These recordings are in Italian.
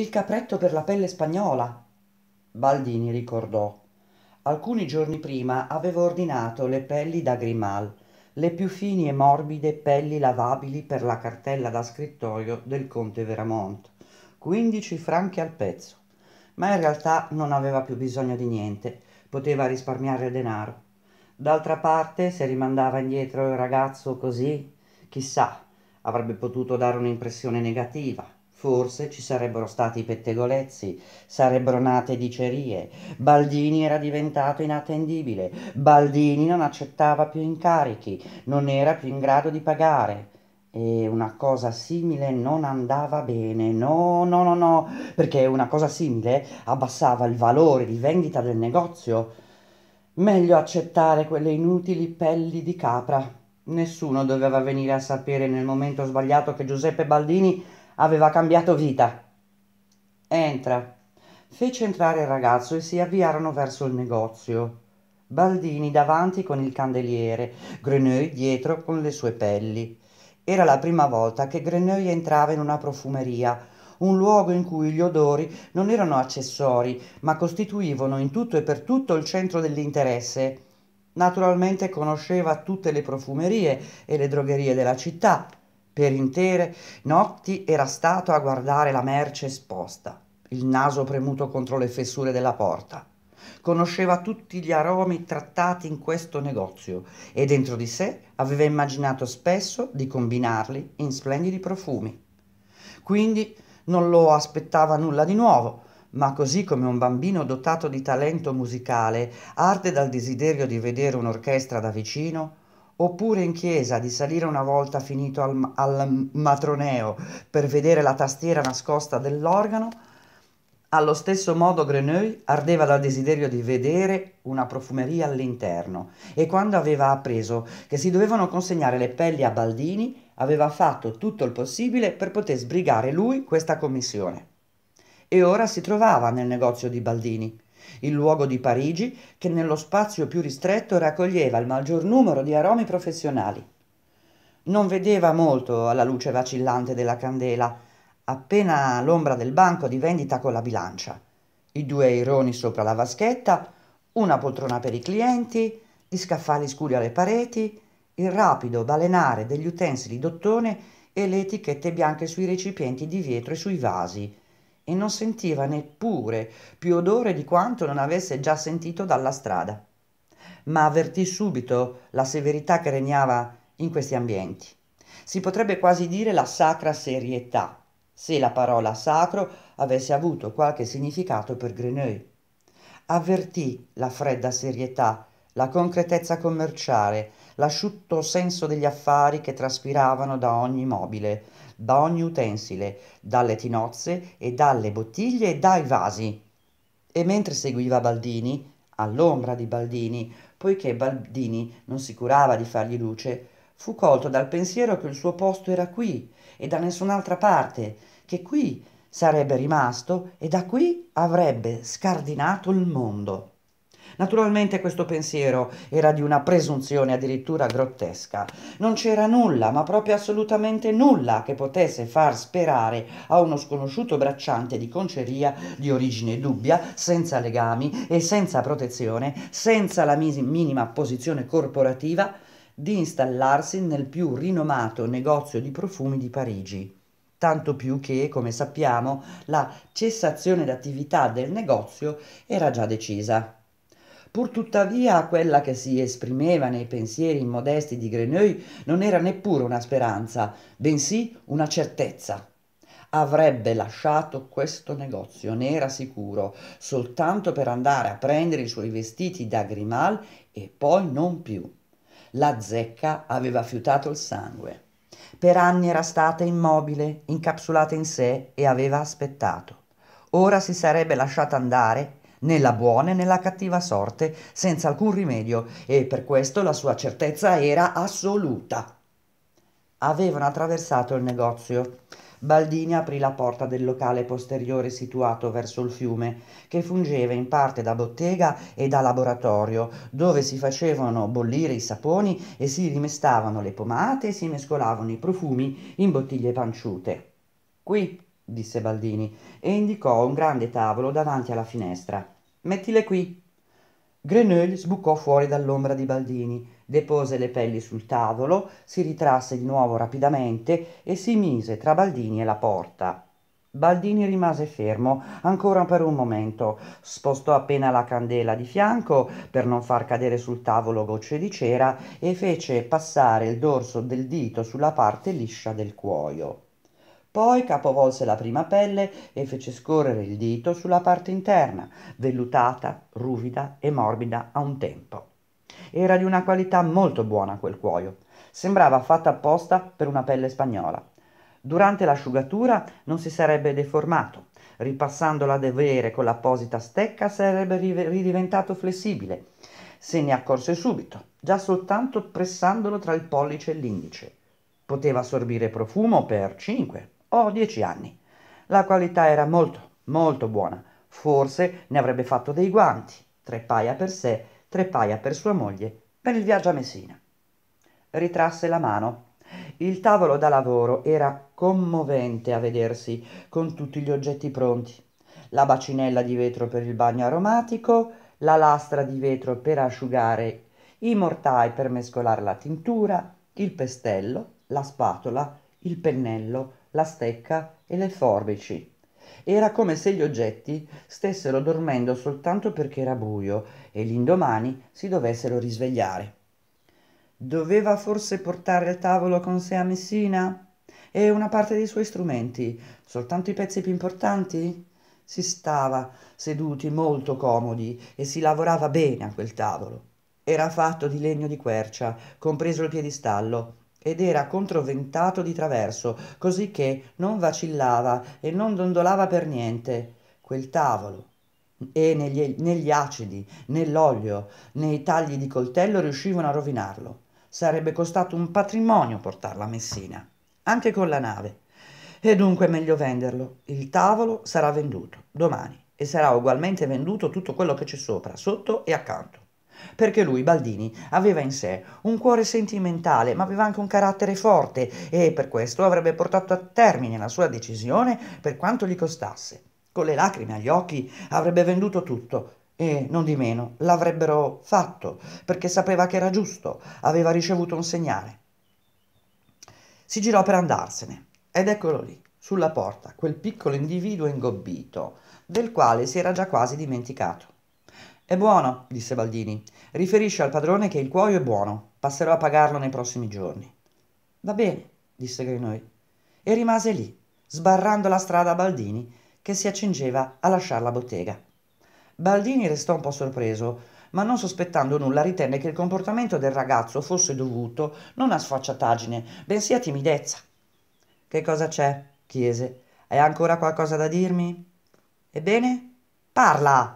il capretto per la pelle spagnola. Baldini ricordò. Alcuni giorni prima aveva ordinato le pelli da Grimal, le più fini e morbide pelli lavabili per la cartella da scrittoio del conte Veramont, 15 franchi al pezzo. Ma in realtà non aveva più bisogno di niente, poteva risparmiare denaro. D'altra parte, se rimandava indietro il ragazzo così, chissà, avrebbe potuto dare un'impressione negativa Forse ci sarebbero stati pettegolezzi, sarebbero nate dicerie. Baldini era diventato inattendibile. Baldini non accettava più incarichi, non era più in grado di pagare. E una cosa simile non andava bene, no, no, no, no, perché una cosa simile abbassava il valore di vendita del negozio. Meglio accettare quelle inutili pelli di capra. Nessuno doveva venire a sapere nel momento sbagliato che Giuseppe Baldini aveva cambiato vita. Entra. Fece entrare il ragazzo e si avviarono verso il negozio. Baldini davanti con il candeliere, Greneuil dietro con le sue pelli. Era la prima volta che Greneuil entrava in una profumeria, un luogo in cui gli odori non erano accessori, ma costituivano in tutto e per tutto il centro dell'interesse. Naturalmente conosceva tutte le profumerie e le drogherie della città, per intere notti era stato a guardare la merce esposta, il naso premuto contro le fessure della porta. Conosceva tutti gli aromi trattati in questo negozio e dentro di sé aveva immaginato spesso di combinarli in splendidi profumi. Quindi non lo aspettava nulla di nuovo, ma così come un bambino dotato di talento musicale arde dal desiderio di vedere un'orchestra da vicino, oppure in chiesa di salire una volta finito al, al, matroneo per vedere la tastiera nascosta dell'organo, allo stesso modo Greneuil ardeva dal desiderio di vedere una profumeria all'interno e quando aveva appreso che si dovevano consegnare le pelli a Baldini, aveva fatto tutto il possibile per poter sbrigare lui questa commissione. E ora si trovava nel negozio di Baldini, il luogo di Parigi che nello spazio più ristretto raccoglieva il maggior numero di aromi professionali. Non vedeva molto alla luce vacillante della candela, appena l'ombra del banco di vendita con la bilancia, i due aironi sopra la vaschetta, una poltrona per i clienti, gli scaffali scuri alle pareti, il rapido balenare degli utensili d'ottone e le etichette bianche sui recipienti di vetro e sui vasi, e non sentiva neppure più odore di quanto non avesse già sentito dalla strada. Ma avvertì subito la severità che regnava in questi ambienti. Si potrebbe quasi dire la sacra serietà, se la parola sacro avesse avuto qualche significato per Greneuil. Avvertì la fredda serietà, la concretezza commerciale, l'asciutto senso degli affari che traspiravano da ogni mobile, da ogni utensile, dalle tinozze e dalle bottiglie e dai vasi. E mentre seguiva Baldini, all'ombra di Baldini, poiché Baldini non si curava di fargli luce, fu colto dal pensiero che il suo posto era qui e da nessun'altra parte, che qui sarebbe rimasto e da qui avrebbe scardinato il mondo. Naturalmente questo pensiero era di una presunzione addirittura grottesca. Non c'era nulla, ma proprio assolutamente nulla, che potesse far sperare a uno sconosciuto bracciante di conceria di origine dubbia, senza legami e senza protezione, senza la minima posizione corporativa, di installarsi nel più rinomato negozio di profumi di Parigi tanto più che, come sappiamo, la cessazione d'attività del negozio era già decisa. Pur tuttavia quella che si esprimeva nei pensieri immodesti di Greneuil non era neppure una speranza, bensì una certezza. Avrebbe lasciato questo negozio, ne era sicuro, soltanto per andare a prendere i suoi vestiti da Grimal e poi non più. La zecca aveva fiutato il sangue. Per anni era stata immobile, incapsulata in sé e aveva aspettato. Ora si sarebbe lasciata andare nella buona e nella cattiva sorte, senza alcun rimedio, e per questo la sua certezza era assoluta. Avevano attraversato il negozio. Baldini aprì la porta del locale posteriore situato verso il fiume, che fungeva in parte da bottega e da laboratorio, dove si facevano bollire i saponi e si rimestavano le pomate e si mescolavano i profumi in bottiglie panciute. Qui disse Baldini, e indicò un grande tavolo davanti alla finestra. Mettile qui. Greneuil sbucò fuori dall'ombra di Baldini, depose le pelli sul tavolo, si ritrasse di nuovo rapidamente e si mise tra Baldini e la porta. Baldini rimase fermo ancora per un momento, spostò appena la candela di fianco per non far cadere sul tavolo gocce di cera e fece passare il dorso del dito sulla parte liscia del cuoio. Poi capovolse la prima pelle e fece scorrere il dito sulla parte interna, vellutata, ruvida e morbida a un tempo. Era di una qualità molto buona quel cuoio. Sembrava fatta apposta per una pelle spagnola. Durante l'asciugatura non si sarebbe deformato. Ripassandola a devere con l'apposita stecca sarebbe ridiventato flessibile. Se ne accorse subito, già soltanto pressandolo tra il pollice e l'indice. Poteva assorbire profumo per 5, o dieci anni. La qualità era molto, molto buona. Forse ne avrebbe fatto dei guanti, tre paia per sé, tre paia per sua moglie, per il viaggio a Messina. Ritrasse la mano. Il tavolo da lavoro era commovente a vedersi, con tutti gli oggetti pronti. La bacinella di vetro per il bagno aromatico, la lastra di vetro per asciugare i mortai per mescolare la tintura, il pestello, la spatola, il pennello, la stecca e le forbici. Era come se gli oggetti stessero dormendo soltanto perché era buio e l'indomani si dovessero risvegliare. Doveva forse portare il tavolo con sé a Messina? E una parte dei suoi strumenti? Soltanto i pezzi più importanti? Si stava seduti molto comodi e si lavorava bene a quel tavolo. Era fatto di legno di quercia, compreso il piedistallo, ed era controventato di traverso, così che non vacillava e non dondolava per niente quel tavolo. E negli, negli acidi, nell'olio, nei tagli di coltello riuscivano a rovinarlo. Sarebbe costato un patrimonio portarlo a Messina, anche con la nave. E dunque è meglio venderlo. Il tavolo sarà venduto domani e sarà ugualmente venduto tutto quello che c'è sopra, sotto e accanto perché lui, Baldini, aveva in sé un cuore sentimentale, ma aveva anche un carattere forte e per questo avrebbe portato a termine la sua decisione per quanto gli costasse. Con le lacrime agli occhi avrebbe venduto tutto e, non di meno, l'avrebbero fatto, perché sapeva che era giusto, aveva ricevuto un segnale. Si girò per andarsene ed eccolo lì, sulla porta, quel piccolo individuo ingobbito, del quale si era già quasi dimenticato. È buono, disse Baldini. Riferisce al padrone che il cuoio è buono. Passerò a pagarlo nei prossimi giorni. Va bene, disse Grinoi. E rimase lì, sbarrando la strada a Baldini, che si accingeva a lasciare la bottega. Baldini restò un po' sorpreso, ma non sospettando nulla ritenne che il comportamento del ragazzo fosse dovuto non a sfacciataggine, bensì a timidezza. Che cosa c'è? chiese. Hai ancora qualcosa da dirmi? Ebbene? Parla!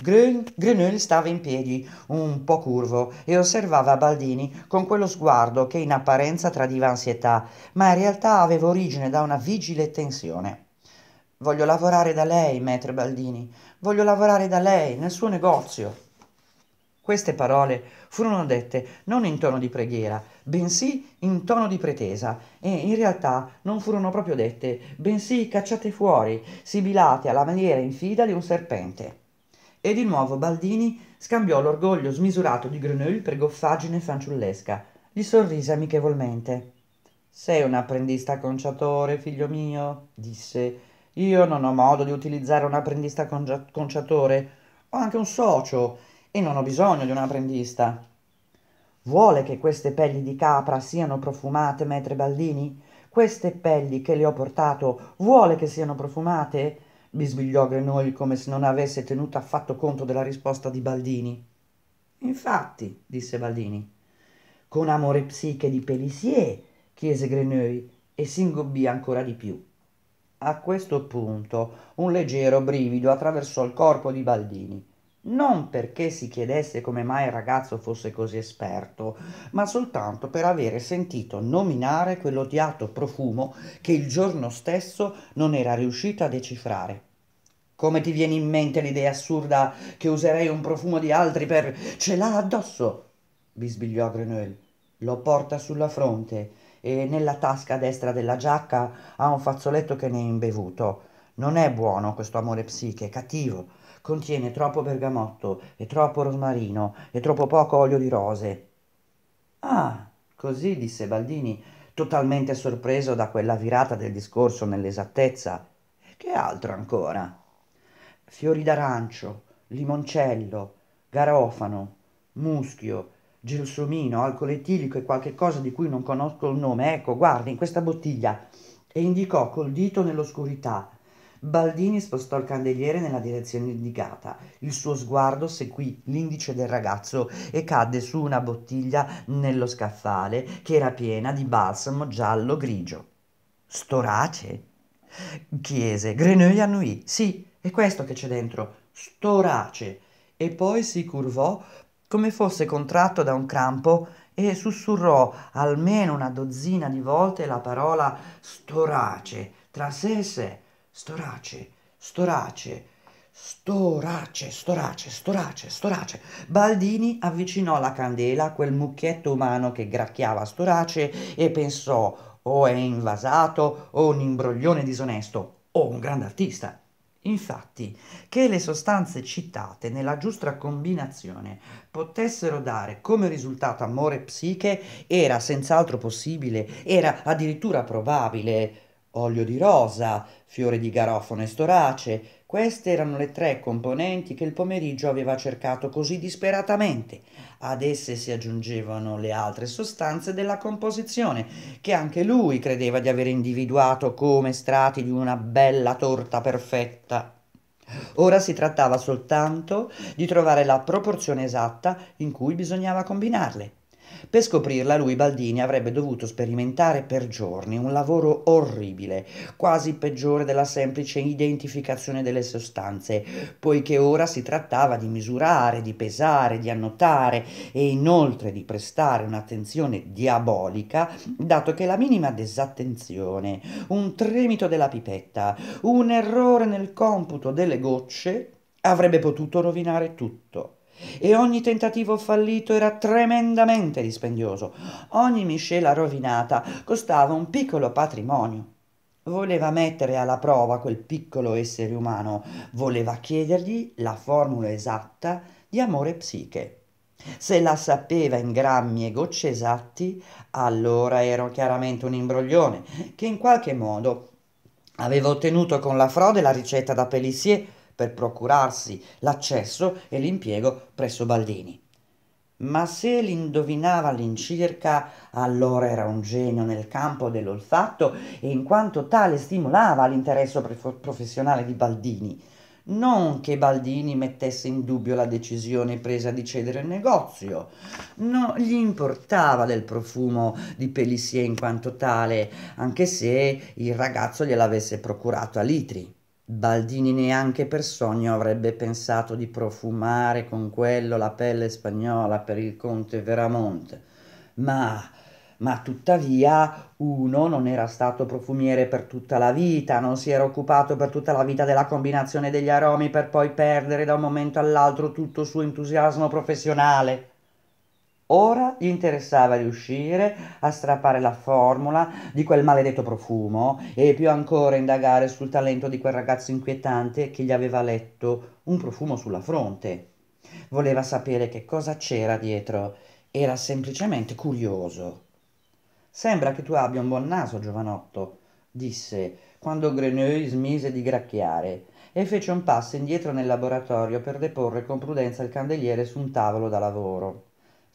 Grenul stava in piedi, un po' curvo, e osservava Baldini con quello sguardo che in apparenza tradiva ansietà, ma in realtà aveva origine da una vigile tensione. Voglio lavorare da lei, maître Baldini, voglio lavorare da lei, nel suo negozio. Queste parole furono dette non in tono di preghiera, bensì in tono di pretesa, e in realtà non furono proprio dette, bensì cacciate fuori, sibilate alla maniera infida di un serpente e di nuovo Baldini scambiò l'orgoglio smisurato di Grenouille per goffaggine fanciullesca. Gli sorrise amichevolmente. Sei un apprendista conciatore, figlio mio, disse. Io non ho modo di utilizzare un apprendista conciatore. Ho anche un socio e non ho bisogno di un apprendista. Vuole che queste pelli di capra siano profumate, maître Baldini? Queste pelli che le ho portato, vuole che siano profumate? bisbigliò Grenouille come se non avesse tenuto affatto conto della risposta di Baldini. Infatti, disse Baldini. Con amore psiche di Pelissier, chiese Grenouille e si ingobbì ancora di più. A questo punto un leggero brivido attraversò il corpo di Baldini non perché si chiedesse come mai il ragazzo fosse così esperto, ma soltanto per avere sentito nominare quell'odiato profumo che il giorno stesso non era riuscito a decifrare. Come ti viene in mente l'idea assurda che userei un profumo di altri per... ce l'ha addosso! bisbigliò Grenouille. Lo porta sulla fronte e nella tasca destra della giacca ha un fazzoletto che ne è imbevuto. Non è buono questo amore psiche, è cattivo contiene troppo bergamotto e troppo rosmarino e troppo poco olio di rose. Ah, così disse Baldini, totalmente sorpreso da quella virata del discorso nell'esattezza. Che altro ancora? Fiori d'arancio, limoncello, garofano, muschio, gelsomino, alcol etilico e qualche cosa di cui non conosco il nome. Ecco, guarda, in questa bottiglia. E indicò col dito nell'oscurità Baldini spostò il candeliere nella direzione indicata. Il suo sguardo seguì l'indice del ragazzo e cadde su una bottiglia nello scaffale che era piena di balsamo giallo-grigio. Storace? chiese. Grenouille annui. Sì, è questo che c'è dentro. Storace. E poi si curvò come fosse contratto da un crampo e sussurrò almeno una dozzina di volte la parola storace tra sé e sé storace, storace, storace, storace, storace, storace. Baldini avvicinò la candela a quel mucchietto umano che gracchiava storace e pensò o è invasato o un imbroglione disonesto o un grande artista. Infatti, che le sostanze citate nella giusta combinazione potessero dare come risultato amore psiche era senz'altro possibile, era addirittura probabile, olio di rosa, fiore di garofano e storace. Queste erano le tre componenti che il pomeriggio aveva cercato così disperatamente. Ad esse si aggiungevano le altre sostanze della composizione, che anche lui credeva di aver individuato come strati di una bella torta perfetta. Ora si trattava soltanto di trovare la proporzione esatta in cui bisognava combinarle. Per scoprirla lui Baldini avrebbe dovuto sperimentare per giorni un lavoro orribile, quasi peggiore della semplice identificazione delle sostanze, poiché ora si trattava di misurare, di pesare, di annotare e inoltre di prestare un'attenzione diabolica, dato che la minima desattenzione, un tremito della pipetta, un errore nel computo delle gocce avrebbe potuto rovinare tutto e ogni tentativo fallito era tremendamente dispendioso. Ogni miscela rovinata costava un piccolo patrimonio. Voleva mettere alla prova quel piccolo essere umano, voleva chiedergli la formula esatta di amore psiche. Se la sapeva in grammi e gocce esatti, allora ero chiaramente un imbroglione che in qualche modo aveva ottenuto con la frode la ricetta da Pellissier per procurarsi l'accesso e l'impiego presso Baldini. Ma se l'indovinava all'incirca, allora era un genio nel campo dell'olfatto e in quanto tale stimolava l'interesse professionale di Baldini. Non che Baldini mettesse in dubbio la decisione presa di cedere il negozio, no, gli importava del profumo di Pellissier in quanto tale, anche se il ragazzo gliel'avesse procurato a litri. Baldini neanche per sogno avrebbe pensato di profumare con quello la pelle spagnola per il conte Veramonte, ma, ma tuttavia uno non era stato profumiere per tutta la vita, non si era occupato per tutta la vita della combinazione degli aromi per poi perdere da un momento all'altro tutto il suo entusiasmo professionale. Ora gli interessava riuscire a strappare la formula di quel maledetto profumo e più ancora indagare sul talento di quel ragazzo inquietante che gli aveva letto un profumo sulla fronte. Voleva sapere che cosa c'era dietro, era semplicemente curioso. Sembra che tu abbia un buon naso, giovanotto, disse quando Greneuil smise di gracchiare e fece un passo indietro nel laboratorio per deporre con prudenza il candeliere su un tavolo da lavoro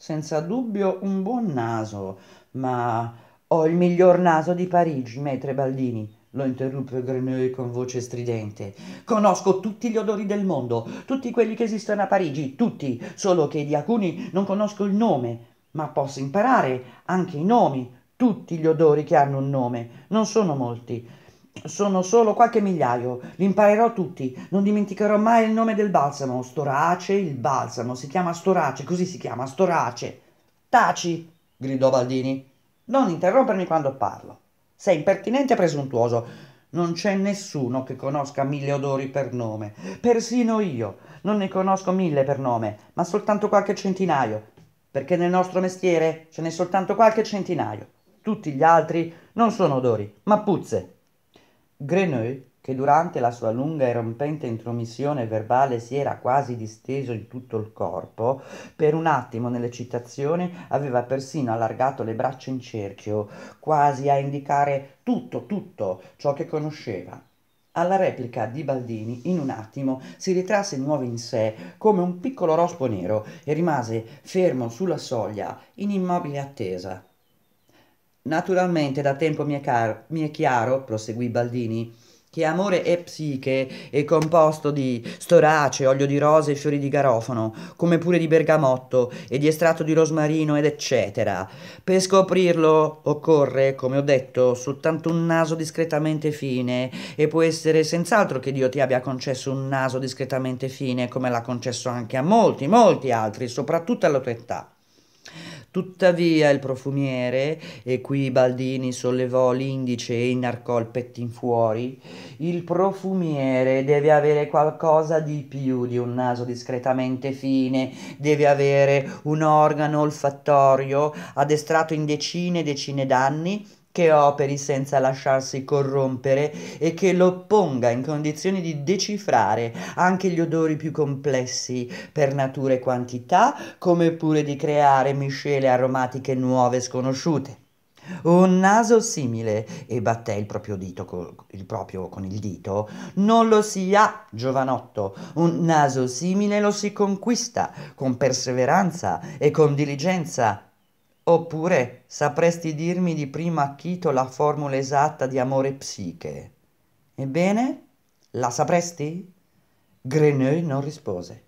senza dubbio un buon naso, ma ho il miglior naso di Parigi, maître Baldini. Lo interruppe Grenouille con voce stridente. Conosco tutti gli odori del mondo, tutti quelli che esistono a Parigi, tutti, solo che di alcuni non conosco il nome, ma posso imparare anche i nomi, tutti gli odori che hanno un nome, non sono molti. Sono solo qualche migliaio, li imparerò tutti, non dimenticherò mai il nome del balsamo, Storace il balsamo, si chiama Storace, così si chiama, Storace. Taci, gridò Baldini, non interrompermi quando parlo. Sei impertinente e presuntuoso, non c'è nessuno che conosca mille odori per nome, persino io, non ne conosco mille per nome, ma soltanto qualche centinaio, perché nel nostro mestiere ce n'è soltanto qualche centinaio, tutti gli altri non sono odori, ma puzze. Grenouille, che durante la sua lunga e rompente intromissione verbale si era quasi disteso in tutto il corpo, per un attimo nell'eccitazione aveva persino allargato le braccia in cerchio, quasi a indicare tutto, tutto ciò che conosceva. Alla replica di Baldini, in un attimo, si ritrasse di nuovo in sé, come un piccolo rospo nero, e rimase fermo sulla soglia, in immobile attesa. Naturalmente da tempo mi è, caro, mi è chiaro, proseguì Baldini, che amore e psiche è composto di storace, olio di rose e fiori di garofano, come pure di bergamotto e di estratto di rosmarino ed eccetera. Per scoprirlo occorre, come ho detto, soltanto un naso discretamente fine e può essere senz'altro che Dio ti abbia concesso un naso discretamente fine, come l'ha concesso anche a molti, molti altri, soprattutto alla tua età. Tuttavia il profumiere, e qui Baldini sollevò l'indice e inarcò il pettin fuori, il profumiere deve avere qualcosa di più di un naso discretamente fine, deve avere un organo olfattorio addestrato in decine e decine d'anni che operi senza lasciarsi corrompere e che lo ponga in condizioni di decifrare anche gli odori più complessi per natura e quantità, come pure di creare miscele aromatiche nuove e sconosciute. Un naso simile, e batté il proprio dito col, il proprio con il dito, non lo si ha, giovanotto. Un naso simile lo si conquista con perseveranza e con diligenza. Oppure sapresti dirmi di prima acchito la formula esatta di amore psiche? Ebbene, la sapresti? Greneuil non rispose.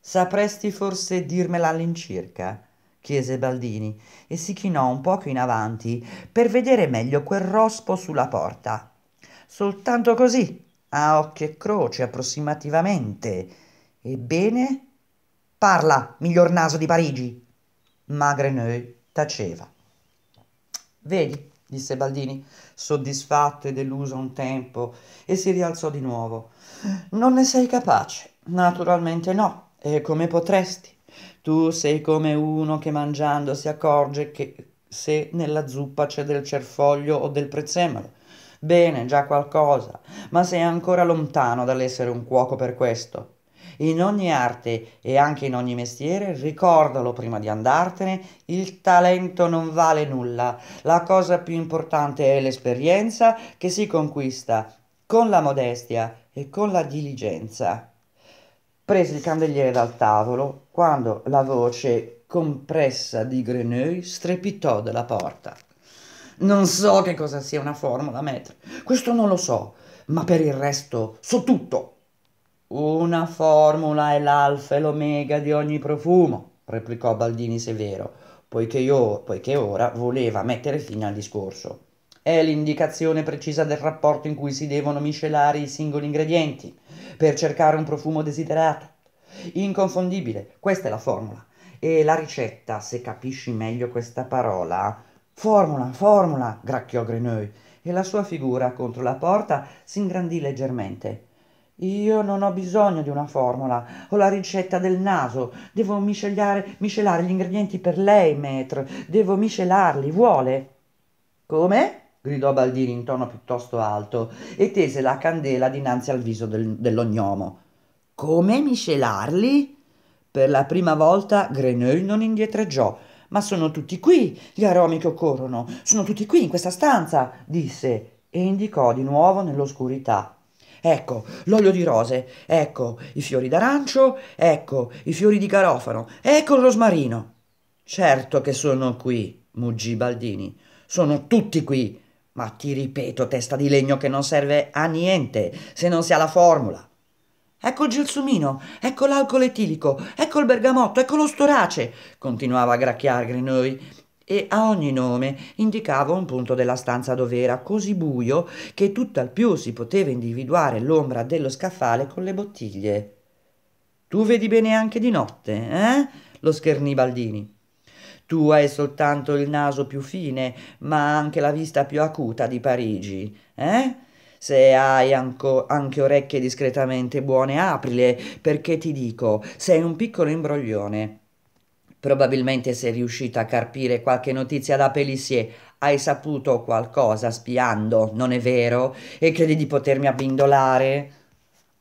Sapresti forse dirmela all'incirca? chiese Baldini e si chinò un poco in avanti per vedere meglio quel rospo sulla porta. Soltanto così, a occhio e croce approssimativamente. Ebbene? Parla, miglior naso di Parigi! Ma Greneuil taceva. Vedi, disse Baldini, soddisfatto e deluso un tempo, e si rialzò di nuovo. Non ne sei capace. Naturalmente no. E come potresti? Tu sei come uno che mangiando si accorge che se nella zuppa c'è del cerfoglio o del prezzemolo. Bene, già qualcosa, ma sei ancora lontano dall'essere un cuoco per questo. In ogni arte e anche in ogni mestiere, ricordalo prima di andartene, il talento non vale nulla. La cosa più importante è l'esperienza che si conquista con la modestia e con la diligenza. Prese il candeliere dal tavolo quando la voce compressa di Greneuil strepitò dalla porta. Non so che cosa sia una formula, maître, questo non lo so, ma per il resto so tutto. Una formula è l'alfa e l'omega di ogni profumo, replicò Baldini severo, poiché, io, poiché ora voleva mettere fine al discorso. È l'indicazione precisa del rapporto in cui si devono miscelare i singoli ingredienti per cercare un profumo desiderato. Inconfondibile, questa è la formula. E la ricetta, se capisci meglio questa parola. Formula, formula, gracchiò Grenouille, e la sua figura contro la porta si ingrandì leggermente. Io non ho bisogno di una formula, ho la ricetta del naso, devo miscelare, miscelare gli ingredienti per lei, maître, devo miscelarli, vuole? Come? gridò Baldini in tono piuttosto alto e tese la candela dinanzi al viso del, dell'ognomo. Come miscelarli? Per la prima volta Greneuil non indietreggiò. Ma sono tutti qui gli aromi che occorrono, sono tutti qui in questa stanza, disse e indicò di nuovo nell'oscurità ecco l'olio di rose, ecco i fiori d'arancio, ecco i fiori di garofano, ecco il rosmarino. Certo che sono qui, muggì Baldini. Sono tutti qui. Ma ti ripeto, testa di legno, che non serve a niente se non si ha la formula. Ecco il gelsomino, ecco l'alcol etilico, ecco il bergamotto, ecco lo storace, continuava a gracchiar Grenoi, e a ogni nome indicava un punto della stanza dov'era, così buio che tutt'al più si poteva individuare l'ombra dello scaffale con le bottiglie. Tu vedi bene anche di notte, eh? lo schernì Baldini. Tu hai soltanto il naso più fine, ma anche la vista più acuta di Parigi, eh? Se hai anco, anche orecchie discretamente buone, aprile, perché ti dico, sei un piccolo imbroglione. Probabilmente sei riuscita a carpire qualche notizia da Pelissier. Hai saputo qualcosa spiando, non è vero? E credi di potermi abbindolare?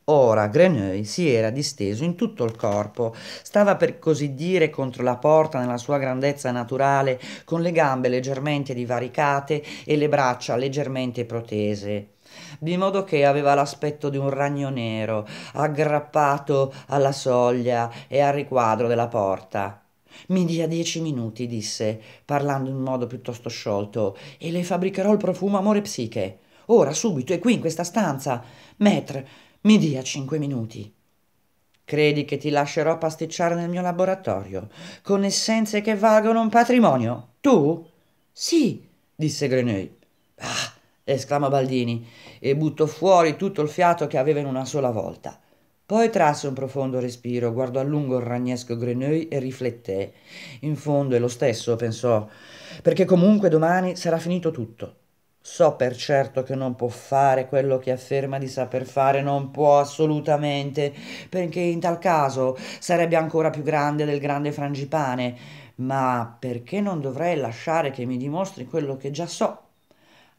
Ora Greneuil si era disteso in tutto il corpo, stava per così dire contro la porta nella sua grandezza naturale, con le gambe leggermente divaricate e le braccia leggermente protese, di modo che aveva l'aspetto di un ragno nero, aggrappato alla soglia e al riquadro della porta. Mi dia dieci minuti, disse, parlando in modo piuttosto sciolto, e le fabbricherò il profumo amore psiche. Ora, subito, è qui in questa stanza. Maître, mi dia cinque minuti. Credi che ti lascerò pasticciare nel mio laboratorio, con essenze che valgono un patrimonio? Tu? Sì, disse Grenouille. Ah, esclamò Baldini, e buttò fuori tutto il fiato che aveva in una sola volta. Poi trasse un profondo respiro, guardò a lungo il ragnesco Greneuil e rifletté. In fondo è lo stesso, pensò, perché comunque domani sarà finito tutto. So per certo che non può fare quello che afferma di saper fare, non può assolutamente, perché in tal caso sarebbe ancora più grande del grande frangipane. Ma perché non dovrei lasciare che mi dimostri quello che già so?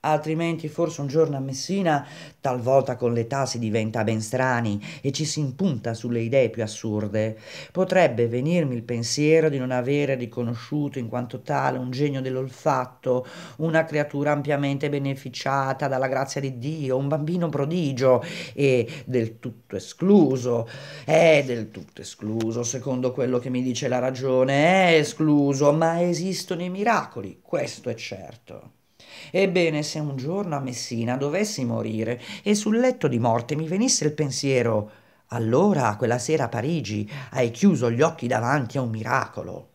altrimenti forse un giorno a Messina talvolta con l'età si diventa ben strani e ci si impunta sulle idee più assurde. Potrebbe venirmi il pensiero di non avere riconosciuto in quanto tale un genio dell'olfatto, una creatura ampiamente beneficiata dalla grazia di Dio, un bambino prodigio e del tutto escluso, è del tutto escluso, secondo quello che mi dice la ragione, è escluso, ma esistono i miracoli, questo è certo. Ebbene, se un giorno a Messina dovessi morire e sul letto di morte mi venisse il pensiero allora quella sera a Parigi hai chiuso gli occhi davanti a un miracolo.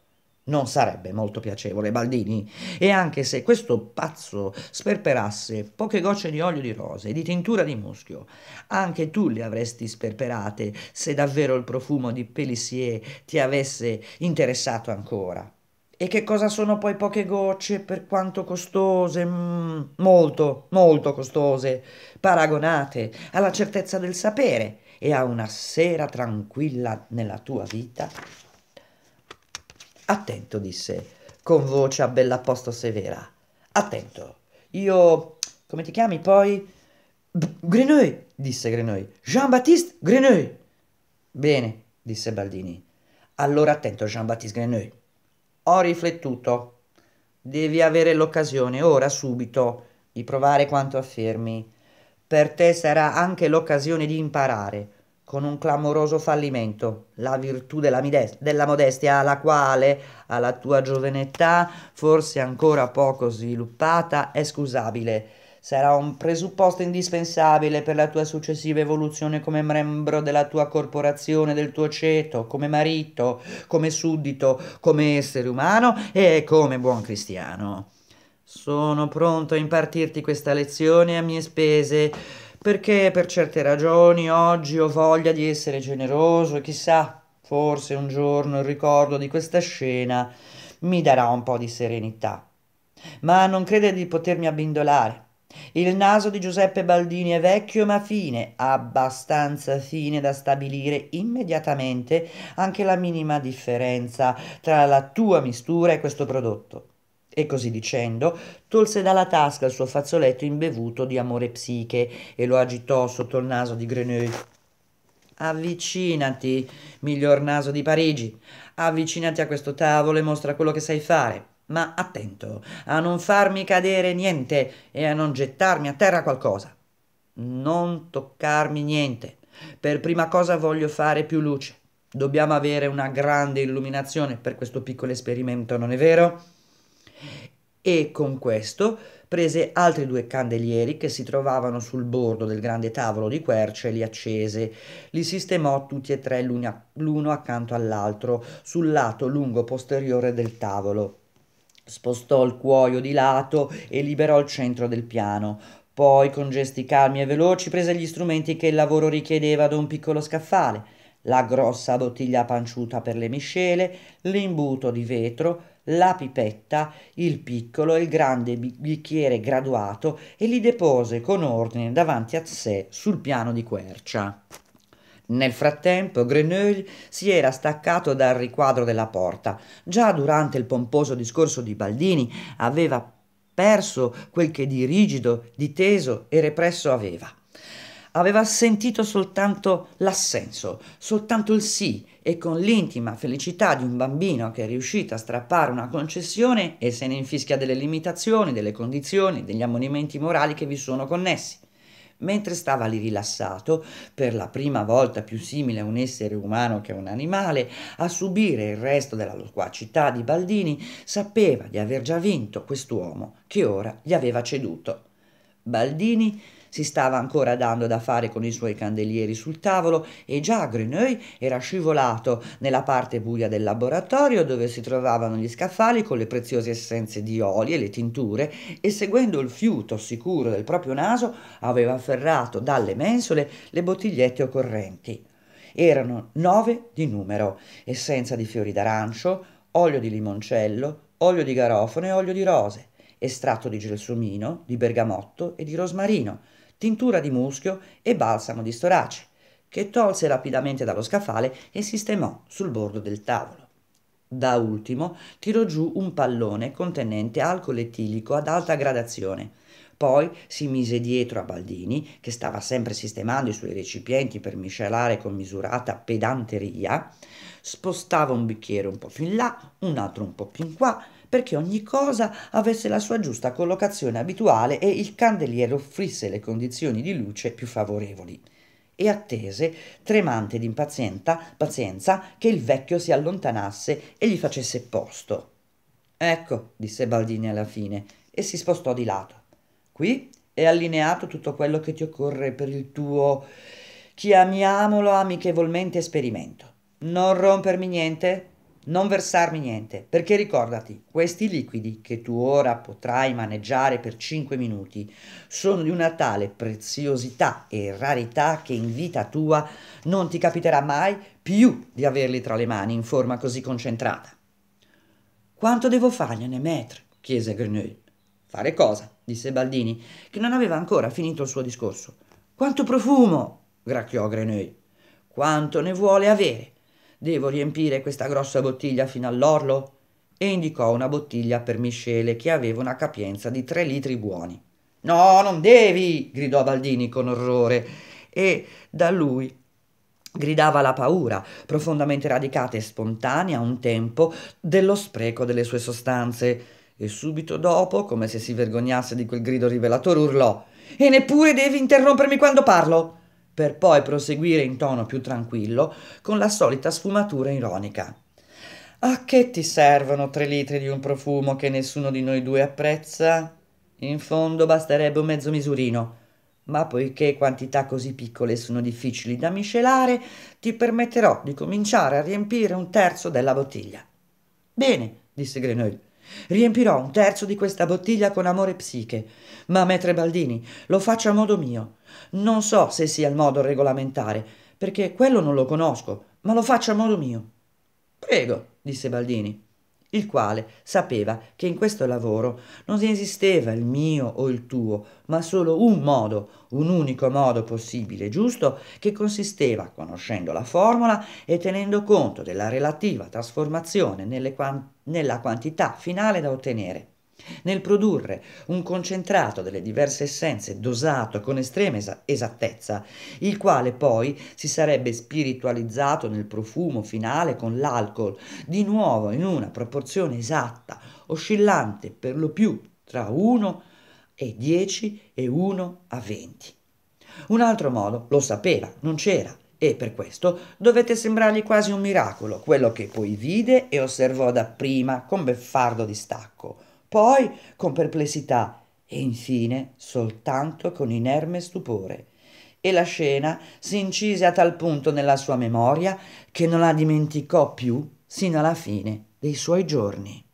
Non sarebbe molto piacevole, Baldini. E anche se questo pazzo sperperasse poche gocce di olio di rose e di tintura di muschio, anche tu le avresti sperperate se davvero il profumo di Pelissier ti avesse interessato ancora. E che cosa sono poi poche gocce per quanto costose, mm, molto, molto costose, paragonate alla certezza del sapere e a una sera tranquilla nella tua vita? Attento, disse con voce a bella bell'apposto severa. Attento, io... come ti chiami poi? Grenouille, disse Grenouille. Jean-Baptiste Grenouille. Bene, disse Baldini. Allora attento, Jean-Baptiste Grenouille. Ho riflettuto. Devi avere l'occasione, ora subito, di provare quanto affermi. Per te sarà anche l'occasione di imparare, con un clamoroso fallimento, la virtù della, della modestia alla quale, alla tua giovane età, forse ancora poco sviluppata, è scusabile sarà un presupposto indispensabile per la tua successiva evoluzione come membro della tua corporazione, del tuo ceto, come marito, come suddito, come essere umano e come buon cristiano. Sono pronto a impartirti questa lezione a mie spese perché per certe ragioni oggi ho voglia di essere generoso e chissà, forse un giorno il ricordo di questa scena mi darà un po' di serenità. Ma non crede di potermi abbindolare. Il naso di Giuseppe Baldini è vecchio ma fine, abbastanza fine da stabilire immediatamente anche la minima differenza tra la tua mistura e questo prodotto. E così dicendo, tolse dalla tasca il suo fazzoletto imbevuto di amore psiche e lo agitò sotto il naso di Grenouille. Avvicinati, miglior naso di Parigi, avvicinati a questo tavolo e mostra quello che sai fare ma attento a non farmi cadere niente e a non gettarmi a terra qualcosa. Non toccarmi niente. Per prima cosa voglio fare più luce. Dobbiamo avere una grande illuminazione per questo piccolo esperimento, non è vero? E con questo prese altri due candelieri che si trovavano sul bordo del grande tavolo di quercia e li accese. Li sistemò tutti e tre l'uno accanto all'altro, sul lato lungo posteriore del tavolo. Spostò il cuoio di lato e liberò il centro del piano. Poi, con gesti calmi e veloci, prese gli strumenti che il lavoro richiedeva da un piccolo scaffale, la grossa bottiglia panciuta per le miscele, l'imbuto di vetro, la pipetta, il piccolo e il grande bicchiere graduato e li depose con ordine davanti a sé sul piano di quercia. Nel frattempo Greneuil si era staccato dal riquadro della porta. Già durante il pomposo discorso di Baldini aveva perso quel che di rigido, di teso e represso aveva. Aveva sentito soltanto l'assenso, soltanto il sì e con l'intima felicità di un bambino che è riuscito a strappare una concessione e se ne infischia delle limitazioni, delle condizioni, degli ammonimenti morali che vi sono connessi mentre stava lì rilassato, per la prima volta più simile a un essere umano che a un animale, a subire il resto della loquacità di Baldini, sapeva di aver già vinto quest'uomo che ora gli aveva ceduto. Baldini si stava ancora dando da fare con i suoi candelieri sul tavolo e già Greneuil era scivolato nella parte buia del laboratorio dove si trovavano gli scaffali con le preziose essenze di oli e le tinture e seguendo il fiuto sicuro del proprio naso aveva afferrato dalle mensole le bottigliette occorrenti. Erano nove di numero, essenza di fiori d'arancio, olio di limoncello, olio di garofano e olio di rose, estratto di gelsomino, di bergamotto e di rosmarino, tintura di muschio e balsamo di storace, che tolse rapidamente dallo scaffale e sistemò sul bordo del tavolo. Da ultimo tirò giù un pallone contenente alcol etilico ad alta gradazione. Poi si mise dietro a Baldini, che stava sempre sistemando i suoi recipienti per miscelare con misurata pedanteria, spostava un bicchiere un po' più in là, un altro un po' più in qua, perché ogni cosa avesse la sua giusta collocazione abituale e il candeliere offrisse le condizioni di luce più favorevoli. E attese, tremante d'impazienza, che il vecchio si allontanasse e gli facesse posto. Ecco, disse Baldini alla fine, e si spostò di lato. Qui è allineato tutto quello che ti occorre per il tuo, chiamiamolo amichevolmente, esperimento. Non rompermi niente? non versarmi niente, perché ricordati, questi liquidi che tu ora potrai maneggiare per 5 minuti sono di una tale preziosità e rarità che in vita tua non ti capiterà mai più di averli tra le mani in forma così concentrata. Quanto devo fargliene, maître? chiese Grenouille. Fare cosa? disse Baldini, che non aveva ancora finito il suo discorso. Quanto profumo? gracchiò Grenouille. Quanto ne vuole avere? Devo riempire questa grossa bottiglia fino all'orlo? E indicò una bottiglia per miscele che aveva una capienza di tre litri buoni. No, non devi! gridò Baldini con orrore. E da lui gridava la paura, profondamente radicata e spontanea a un tempo, dello spreco delle sue sostanze. E subito dopo, come se si vergognasse di quel grido rivelatore, urlò: E neppure devi interrompermi quando parlo! per poi proseguire in tono più tranquillo con la solita sfumatura ironica. A che ti servono tre litri di un profumo che nessuno di noi due apprezza? In fondo basterebbe un mezzo misurino, ma poiché quantità così piccole sono difficili da miscelare, ti permetterò di cominciare a riempire un terzo della bottiglia. Bene, disse Grenouille. Riempirò un terzo di questa bottiglia con amore psiche, ma metre Baldini, lo faccio a modo mio. Non so se sia il modo regolamentare, perché quello non lo conosco, ma lo faccio a modo mio. Prego, disse Baldini, il quale sapeva che in questo lavoro non esisteva il mio o il tuo, ma solo un modo, un unico modo possibile e giusto, che consisteva, conoscendo la formula e tenendo conto della relativa trasformazione nella quantità finale da ottenere. Nel produrre un concentrato delle diverse essenze dosato con estrema esattezza, il quale poi si sarebbe spiritualizzato nel profumo finale con l'alcol, di nuovo in una proporzione esatta, oscillante per lo più tra 1 e 10 e 1 a 20. Un altro modo lo sapeva, non c'era, e per questo dovette sembrargli quasi un miracolo quello che poi vide e osservò dapprima con beffardo distacco poi con perplessità e infine soltanto con inerme stupore. E la scena si incise a tal punto nella sua memoria che non la dimenticò più sino alla fine dei suoi giorni.